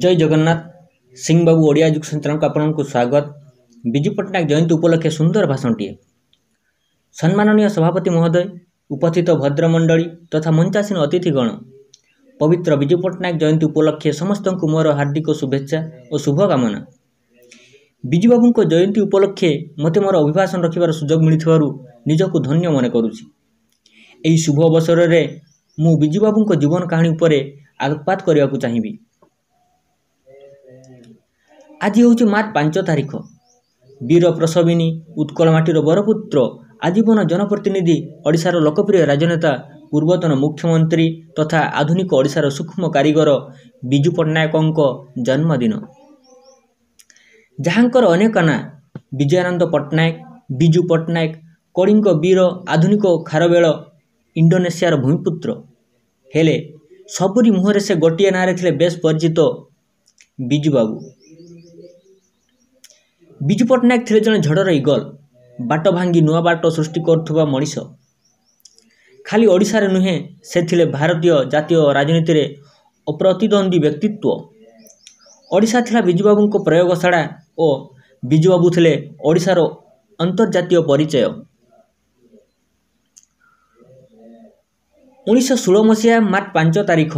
जय जगन्नाथ सिंह बाबू ओडिया एजुकेशन सिंहबाबुड सेन्ट्रलको आउनु स्वागत विजु पट्टनायक जयंती उपलक्षे सुंदर भाषण टिए सम्माननीय सभापति महोदय उपस्थित भद्रमण्डली तथा मञ्चासीन अतिथिगण पवित्र विजु पट्टनायक जयन्ती उपलक्ष मोर हार्दिक शुभेच्छा शुभकमना विजुबाबुको जयन्ती उपलक्षे मोर अभिभाषण र सुजोग मिथ्यो निजको धन्य मन शुभ अवसर अवसरले म विजुबाबु जीवन कहानी उपर कहाँ उप आलोपत गर् ଆଜି ହେଉଛି ମାର୍ଚ୍ଚ ପାଞ୍ଚ ତାରିଖ ବୀର ପ୍ରସବିନୀ ଉତ୍କଳ ମାଟିର ବରପୁତ୍ର ଆଜୀବନ ଜନପ୍ରତିନିଧି ଓଡ଼ିଶାର ଲୋକପ୍ରିୟ ରାଜନେତା ପୂର୍ବତନ ମୁଖ୍ୟମନ୍ତ୍ରୀ ତଥା ଆଧୁନିକ ଓଡ଼ିଶାର ସୂକ୍ଷ୍ମ କାରିଗର ବିଜୁ ପଟ୍ଟନାୟକଙ୍କ ଜନ୍ମଦିନ ଯାହାଙ୍କର ଅନେକ ନାଁ ବିଜୟାନନ୍ଦ ପଟ୍ଟନାୟକ ବିଜୁ ପଟ୍ଟନାୟକ କଳିଙ୍କ ବୀର ଆଧୁନିକ ଖାରବେଳ ଇଣ୍ଡୋନେସିଆର ଭୂମିପୁତ୍ର ହେଲେ ସବୁରି ମୁହଁରେ ସେ ଗୋଟିଏ ନାଁରେ ଥିଲେ ବେଶ୍ ପରିଚିତ ବିଜୁବାବୁ ବିଜୁ ପଟ୍ଟନାୟକ ଥିଲେ ଜଣେ ଝଡ଼ର ଇଗଲ ବାଟ ଭାଙ୍ଗି ନୂଆ ବାଟ ସୃଷ୍ଟି କରୁଥିବା ମଣିଷ ଖାଲି ଓଡ଼ିଶାରେ ନୁହେଁ ସେ ଥିଲେ ଭାରତୀୟ ଜାତୀୟ ରାଜନୀତିରେ ଅପ୍ରତିଦ୍ୱନ୍ଦ୍ୱୀ ବ୍ୟକ୍ତିତ୍ୱ ଓଡ଼ିଶା ଥିଲା ବିଜୁବାବୁଙ୍କ ପ୍ରୟୋଗଶାଳା ଓ ବିଜୁବାବୁ ଥିଲେ ଓଡ଼ିଶାର ଅନ୍ତର୍ଜାତୀୟ ପରିଚୟ ଉଣେଇଶହ ଷୋହଳ ମସିହା ମାର୍ଚ୍ଚ ପାଞ୍ଚ ତାରିଖ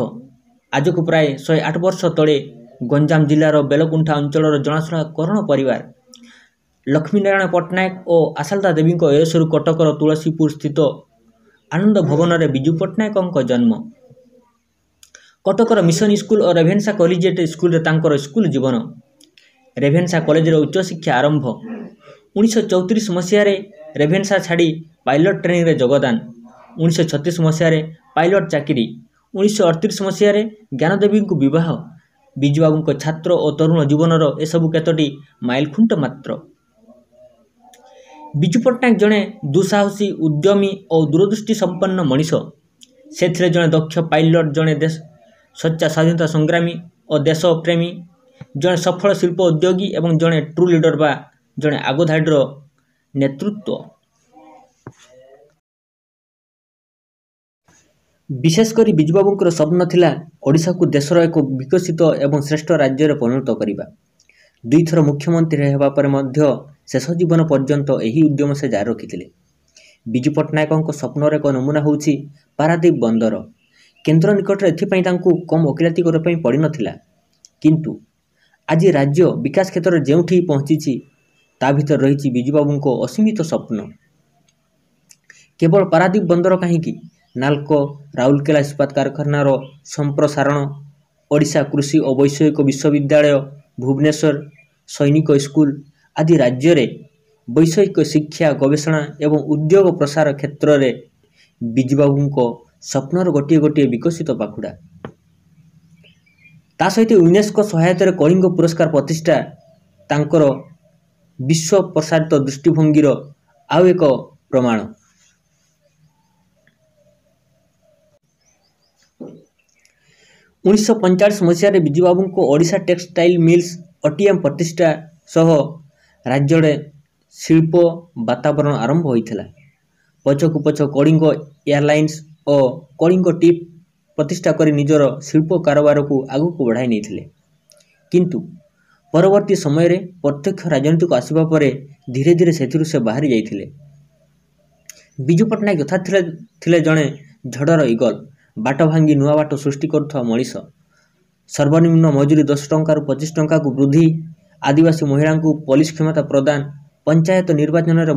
ଆଜକୁ ପ୍ରାୟ ଶହେ ଆଠ ବର୍ଷ ତଳେ ଗଞ୍ଜାମ ଜିଲ୍ଲାର ବେଲକୁଣ୍ଠା ଅଞ୍ଚଳର ଜଣାଶୁଣା କରଣ ପରିବାର ଲକ୍ଷ୍ମୀନାରାୟଣ ପଟ୍ଟନାୟକ ଓ ଆଶାଲତା ଦେବୀଙ୍କ ଏରସରୁ କଟକର ତୁଳସୀପୁର ସ୍ଥିତ ଆନନ୍ଦ ଭବନରେ ବିଜୁ ପଟ୍ଟନାୟକଙ୍କ ଜନ୍ମ କଟକର ମିଶନ ସ୍କୁଲ ଓ ରେଭେନ୍ସା କଲେଜିଏଟ୍ ସ୍କୁଲରେ ତାଙ୍କର ସ୍କୁଲ ଜୀବନ ରେଭେନ୍ସା କଲେଜରେ ଉଚ୍ଚଶିକ୍ଷା ଆରମ୍ଭ ଉଣେଇଶହ ଚଉତିରିଶ ମସିହାରେ ରେଭେନ୍ସା ଛାଡ଼ି ପାଇଲଟ ଟ୍ରେନିଂରେ ଯୋଗଦାନ ଉଣେଇଶହ ଛତିଶ ମସିହାରେ ପାଇଲଟ ଚାକିରି ଉଣେଇଶହ ଅଡ଼ତିରିଶ ମସିହାରେ ଜ୍ଞାନଦେବୀଙ୍କୁ ବିବାହ ବିଜୁବାବୁଙ୍କ ଛାତ୍ର ଓ ତରୁଣ ଜୀବନର ଏସବୁ କେତୋଟି ମାଇଲଖୁଣ୍ଟ ମାତ୍ର ବିଜୁ ପଟ୍ଟନାୟକ ଜଣେ ଦୁଃସାହସୀ ଉଦ୍ୟମୀ ଓ ଦୂରଦୃଷ୍ଟି ସମ୍ପନ୍ନ ମଣିଷ ସେଥିରେ ଜଣେ ଦକ୍ଷ ପାଇଲଟ୍ ଜଣେ ଦେଶ ସଚ୍ଚା ସ୍ୱାଧୀନତା ସଂଗ୍ରାମୀ ଓ ଦେଶ ପ୍ରେମୀ ଜଣେ ସଫଳ ଶିଳ୍ପ ଉଦ୍ୟୋଗୀ ଏବଂ ଜଣେ ଟ୍ରୁ ଲିଡ଼ର ବା ଜଣେ ଆଗଧାଡ଼ିର ନେତୃତ୍ୱ ବିଶେଷ କରି ବିଜୁବାବୁଙ୍କର ସ୍ୱପ୍ନ ଥିଲା ଓଡ଼ିଶାକୁ ଦେଶର ଏକ ବିକଶିତ ଏବଂ ଶ୍ରେଷ୍ଠ ରାଜ୍ୟରେ ପରିଣତ କରିବା ଦୁଇଥର ମୁଖ୍ୟମନ୍ତ୍ରୀ ହେବା ପରେ ମଧ୍ୟ ଶେଷ ଜୀବନ ପର୍ଯ୍ୟନ୍ତ ଏହି ଉଦ୍ୟମ ସେ ଜାରି ରଖିଥିଲେ ବିଜୁ ପଟ୍ଟନାୟକଙ୍କ ସ୍ୱପ୍ନର ଏକ ନମୁନା ହେଉଛି ପାରାଦୀପ ବନ୍ଦର କେନ୍ଦ୍ର ନିକଟରେ ଏଥିପାଇଁ ତାଙ୍କୁ କମ୍ ଓକିଲାତି କରିବା ପାଇଁ ପଡ଼ିନଥିଲା କିନ୍ତୁ ଆଜି ରାଜ୍ୟ ବିକାଶ କ୍ଷେତ୍ରରେ ଯେଉଁଠି ପହଞ୍ଚିଛି ତା ଭିତରେ ରହିଛି ବିଜୁବାବୁଙ୍କ ଅସୀମିତ ସ୍ୱପ୍ନ କେବଳ ପାରାଦୀପ ବନ୍ଦର କାହିଁକି ନାଲକୋ ରାଉରକେଲା ଇସ୍ପାତ କାରଖାନାର ସମ୍ପ୍ରସାରଣ ଓଡ଼ିଶା କୃଷି ଓ ବୈଷୟିକ ବିଶ୍ୱବିଦ୍ୟାଳୟ ଭୁବନେଶ୍ୱର सैनिक स्कूल आदि राज्य राज्यले वैषयिक शिक्षा गवेषणा एवं उद्योग प्रसार क्षेत्रले विजुबाबु स्वप्न र गोट गोट बिकशित पाखुडा ता सहित युनेसको सहायतले कलिङ पुरस्कार प्रतिष्ठा विश्व प्रसारित दृष्टिभङ्गी र आउँदा प्रमाण उन्स पैँचास मसहे विजुबाबुको ओडा टेक्सटाइल मिल्स ଅଟିଏମ୍ ପ୍ରତିଷ୍ଠା ସହ ରାଜ୍ୟରେ ଶିଳ୍ପ ବାତାବରଣ ଆରମ୍ଭ ହୋଇଥିଲା ପଛକୁ ପଛ କଳିଙ୍ଗ ଏୟାରଲାଇନ୍ସ ଓ କଳିଙ୍ଗ ଟିପ୍ ପ୍ରତିଷ୍ଠା କରି ନିଜର ଶିଳ୍ପ କାରବାରକୁ ଆଗକୁ ବଢ଼ାଇ ନେଇଥିଲେ କିନ୍ତୁ ପରବର୍ତ୍ତୀ ସମୟରେ ପ୍ରତ୍ୟକ୍ଷ ରାଜନୀତିକୁ ଆସିବା ପରେ ଧୀରେ ଧୀରେ ସେଥିରୁ ସେ ବାହାରି ଯାଇଥିଲେ ବିଜୁ ପଟ୍ଟନାୟକ ଯଥା ଥିଲେ ଥିଲେ ଜଣେ ଝଡ଼ର ଇଗଲ ବାଟ ଭାଙ୍ଗି ନୂଆ ବାଟ ସୃଷ୍ଟି କରୁଥିବା ମଣିଷ ସର୍ବନିମ୍ନ ମଜୁରୀ ଦଶ ଟଙ୍କାରୁ ପଚିଶ ଟଙ୍କାକୁ ବୃଦ୍ଧି ଆଦିବାସୀ ମହିଳାଙ୍କୁ ପୋଲିସ କ୍ଷମତା ପ୍ରଦାନ ପଞ୍ଚାୟତ ନିର୍ବାଚନରେ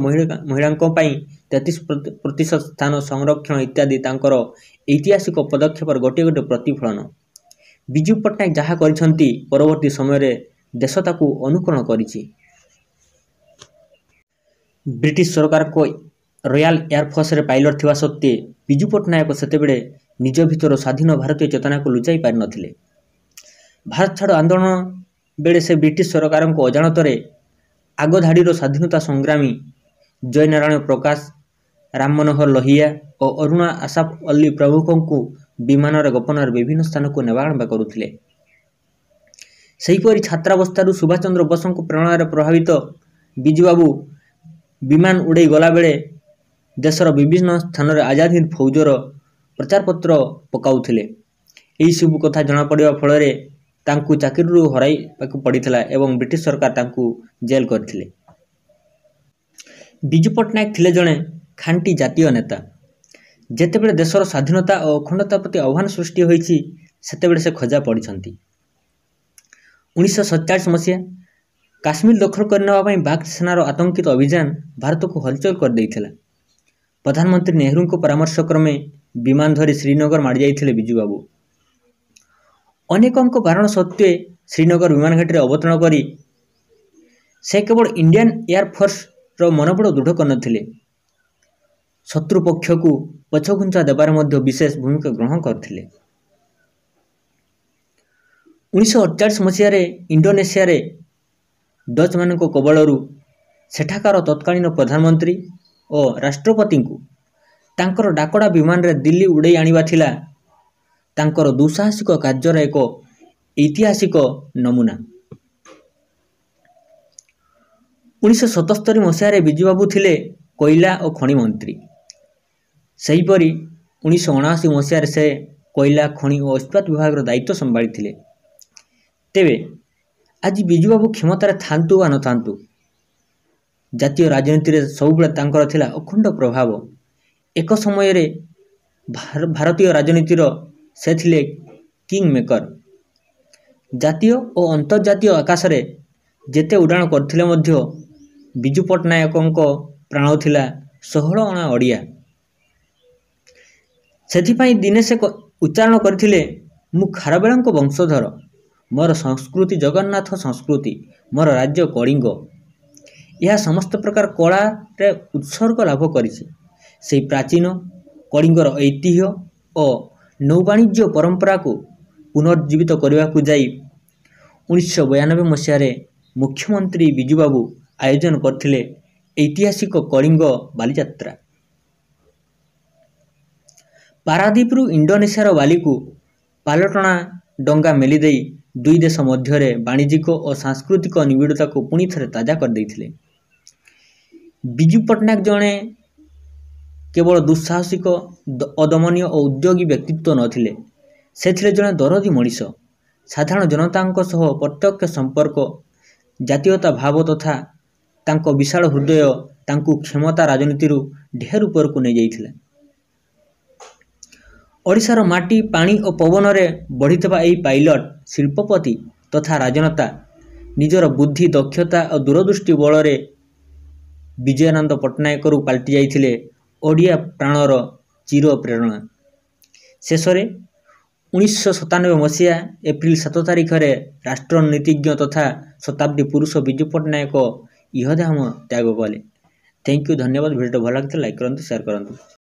ମହିଳାଙ୍କ ପାଇଁ ତେତିଶ ପ୍ରତିଶତ ସ୍ଥାନ ସଂରକ୍ଷଣ ଇତ୍ୟାଦି ତାଙ୍କର ଐତିହାସିକ ପଦକ୍ଷେପର ଗୋଟିଏ ଗୋଟିଏ ପ୍ରତିଫଳନ ବିଜୁ ପଟ୍ଟନାୟକ ଯାହା କରିଛନ୍ତି ପରବର୍ତ୍ତୀ ସମୟରେ ଦେଶ ତାକୁ ଅନୁକରଣ କରିଛି ବ୍ରିଟିଶ ସରକାରଙ୍କ ରୟାଲ ଏୟାରଫୋର୍ସରେ ପାଇଲଟ୍ ଥିବା ସତ୍ତ୍ୱେ ବିଜୁ ପଟ୍ଟନାୟକ ସେତେବେଳେ ନିଜ ଭିତର ସ୍ୱାଧୀନ ଭାରତୀୟ ଚେତନାକୁ ଲୁଚାଇ ପାରିନଥିଲେ ଭାରତ ଛାଡ଼ ଆନ୍ଦୋଳନ ବେଳେ ସେ ବ୍ରିଟିଶ ସରକାରଙ୍କ ଅଜାଣତରେ ଆଗଧାଡ଼ିର ସ୍ୱାଧୀନତା ସଂଗ୍ରାମୀ ଜୟନାରାୟଣ ପ୍ରକାଶ ରାମ ମନୋହର ଲୋହିଆ ଓ ଅରୁଣା ଆସାଫ ଅଲ୍ଲୀ ପ୍ରମୁଖଙ୍କୁ ବିମାନରେ ଗୋପନରେ ବିଭିନ୍ନ ସ୍ଥାନକୁ ନେବା ଆଣିବା କରୁଥିଲେ ସେହିପରି ଛାତ୍ରାବସ୍ଥାରୁ ସୁଭାଷ ଚନ୍ଦ୍ର ବୋଷଙ୍କ ପ୍ରେରଣାରେ ପ୍ରଭାବିତ ବିଜୁବାବୁ ବିମାନ ଉଡ଼େଇ ଗଲାବେଳେ ଦେଶର ବିଭିନ୍ନ ସ୍ଥାନରେ ଆଜାଦ ହିନ୍ଦ ଫୌଜର ପ୍ରଚାରପତ୍ର ପକାଉଥିଲେ ଏହିସବୁ କଥା ଜଣାପଡ଼ିବା ଫଳରେ ତାଙ୍କୁ ଚାକିରିରୁ ହରାଇବାକୁ ପଡ଼ିଥିଲା ଏବଂ ବ୍ରିଟିଶ ସରକାର ତାଙ୍କୁ ଜେଲ୍ କରିଥିଲେ ବିଜୁ ପଟ୍ଟନାୟକ ଥିଲେ ଜଣେ ଖାଣ୍ଟି ଜାତୀୟ ନେତା ଯେତେବେଳେ ଦେଶର ସ୍ୱାଧୀନତା ଓ ଅଖଣ୍ଡତା ପ୍ରତି ଆହ୍ୱାନ ସୃଷ୍ଟି ହୋଇଛି ସେତେବେଳେ ସେ ଖୋଜା ପଡ଼ିଛନ୍ତି ଉଣେଇଶହ ସତଚାଳିଶ ମସିହା କାଶ୍ମୀର ଦଖଲ କରିନେବା ପାଇଁ ବାକ୍ ସେନାର ଆତଙ୍କିତ ଅଭିଯାନ ଭାରତକୁ ହଲଚଲ କରିଦେଇଥିଲା ପ୍ରଧାନମନ୍ତ୍ରୀ ନେହେରୁଙ୍କ ପରାମର୍ଶ କ୍ରମେ ବିମାନ ଧରି ଶ୍ରୀନଗର ମାଡ଼ିଯାଇଥିଲେ ବିଜୁବାବୁ ଅନେକଙ୍କ କାରଣ ସତ୍ତ୍ୱେ ଶ୍ରୀନଗର ବିମାନ ଘାଟିରେ ଅବତରଣ କରି ସେ କେବଳ ଇଣ୍ଡିଆନ୍ ଏୟାରଫୋର୍ସର ମନୋବଳ ଦୃଢ଼ କରିନଥିଲେ ଶତ୍ରୁ ପକ୍ଷକୁ ପଛଘୁଞ୍ଚା ଦେବାରେ ମଧ୍ୟ ବିଶେଷ ଭୂମିକା ଗ୍ରହଣ କରିଥିଲେ ଉଣେଇଶହ ଅଠଚାଳିଶ ମସିହାରେ ଇଣ୍ଡୋନେସିଆରେ ଡଚ୍ମାନଙ୍କ କବଳରୁ ସେଠାକାର ତତ୍କାଳୀନ ପ୍ରଧାନମନ୍ତ୍ରୀ ଓ ରାଷ୍ଟ୍ରପତିଙ୍କୁ ତାଙ୍କର ଡାକଡ଼ା ବିମାନରେ ଦିଲ୍ଲୀ ଉଡ଼େଇ ଆଣିବା ଥିଲା ତାଙ୍କର ଦୁଃସାହସିକ କାର୍ଯ୍ୟର ଏକ ଐତିହାସିକ ନମୁନା ଉଣେଇଶହ ସତସ୍ତରି ମସିହାରେ ବିଜୁବାବୁ ଥିଲେ କୋଇଲା ଓ ଖଣି ମନ୍ତ୍ରୀ ସେହିପରି ଉଣେଇଶହ ଅଣାଅଶୀ ମସିହାରେ ସେ କୋଇଲା ଖଣି ଓ ଇସ୍ପାତ ବିଭାଗର ଦାୟିତ୍ୱ ସମ୍ଭାଳିଥିଲେ ତେବେ ଆଜି ବିଜୁବାବୁ କ୍ଷମତାରେ ଥାନ୍ତୁ ବା ନଥାନ୍ତୁ ଜାତୀୟ ରାଜନୀତିରେ ସବୁବେଳେ ତାଙ୍କର ଥିଲା ଅଖଣ୍ଡ ପ୍ରଭାବ ଏକ ସମୟରେ ଭାରତୀୟ ରାଜନୀତିର ସେ ଥିଲେ କିଙ୍ଗ ମେକର ଜାତୀୟ ଓ ଅନ୍ତର୍ଜାତୀୟ ଆକାଶରେ ଯେତେ ଉଡ଼ାଣ କରିଥିଲେ ମଧ୍ୟ ବିଜୁ ପଟ୍ଟନାୟକଙ୍କ ପ୍ରାଣ ଥିଲା ଷୋହଳ ଅଣା ଓଡ଼ିଆ ସେଥିପାଇଁ ଦିନେ ସେ ଉଚ୍ଚାରଣ କରିଥିଲେ ମୁଁ ଖାରବେଳାଙ୍କ ବଂଶଧର ମୋର ସଂସ୍କୃତି ଜଗନ୍ନାଥ ସଂସ୍କୃତି ମୋର ରାଜ୍ୟ କଳିଙ୍ଗ ଏହା ସମସ୍ତ ପ୍ରକାର କଳାରେ ଉତ୍ସର୍ଗ ଲାଭ କରିଛି ସେହି ପ୍ରାଚୀନ କଳିଙ୍ଗର ଐତିହ୍ୟ ଓ ନୌବାଣିଜ୍ୟ ପରମ୍ପରାକୁ ପୁନର୍ଜୀବିତ କରିବାକୁ ଯାଇ ଉଣେଇଶହ ବୟାନବେ ମସିହାରେ ମୁଖ୍ୟମନ୍ତ୍ରୀ ବିଜୁବାବୁ ଆୟୋଜନ କରିଥିଲେ ଐତିହାସିକ କଳିଙ୍ଗ ବାଲିଯାତ୍ରା ପାରାଦ୍ୱୀପରୁ ଇଣ୍ଡୋନେସିଆର ବାଲିକୁ ପାଲଟଣା ଡଙ୍ଗା ମେଲିଦେଇ ଦୁଇ ଦେଶ ମଧ୍ୟରେ ବାଣିଜ୍ୟିକ ଓ ସାଂସ୍କୃତିକ ନିବିଡ଼ତାକୁ ପୁଣି ଥରେ ତାଜା କରିଦେଇଥିଲେ ବିଜୁ ପଟ୍ଟନାୟକ ଜଣେ କେବଳ ଦୁଃସାହସିକ ଅଦମନୀୟ ଓ ଉଦ୍ୟୋଗୀ ବ୍ୟକ୍ତିତ୍ୱ ନଥିଲେ ସେ ଥିଲେ ଜଣେ ଦରଦୀ ମଣିଷ ସାଧାରଣ ଜନତାଙ୍କ ସହ ପ୍ରତ୍ୟକ୍ଷ ସମ୍ପର୍କ ଜାତୀୟତା ଭାବ ତଥା ତାଙ୍କ ବିଶାଳ ହୃଦୟ ତାଙ୍କୁ କ୍ଷମତା ରାଜନୀତିରୁ ଢେର ଉପରକୁ ନେଇଯାଇଥିଲା ଓଡ଼ିଶାର ମାଟି ପାଣି ଓ ପବନରେ ବଢ଼ିଥିବା ଏହି ପାଇଲଟ ଶିଳ୍ପପତି ତଥା ରାଜନେତା ନିଜର ବୁଦ୍ଧି ଦକ୍ଷତା ଓ ଦୂରଦୃଷ୍ଟି ବଳରେ ବିଜୟାନନ୍ଦ ପଟ୍ଟନାୟକରୁ ପାଲଟି ଯାଇଥିଲେ ଓଡ଼ିଆ ପ୍ରାଣର ଚିର ପ୍ରେରଣା ଶେଷରେ ଉଣେଇଶହ ସତାନବେ ମସିହା ଏପ୍ରିଲ ସାତ ତାରିଖରେ ରାଷ୍ଟ୍ର ନୀତିଜ୍ଞ ତଥା ଶତାବ୍ଦୀ ପୁରୁଷ ବିଜୁ ପଟ୍ଟନାୟକ ଇହଧାମ ତ୍ୟାଗ କଲେ ଥ୍ୟାଙ୍କ ୟୁ ଧନ୍ୟବାଦ ଭିଡ଼ିଓଟି ଭଲ ଲାଗିଥିଲା ଲାଇକ୍ କରନ୍ତୁ ସେୟାର କରନ୍ତୁ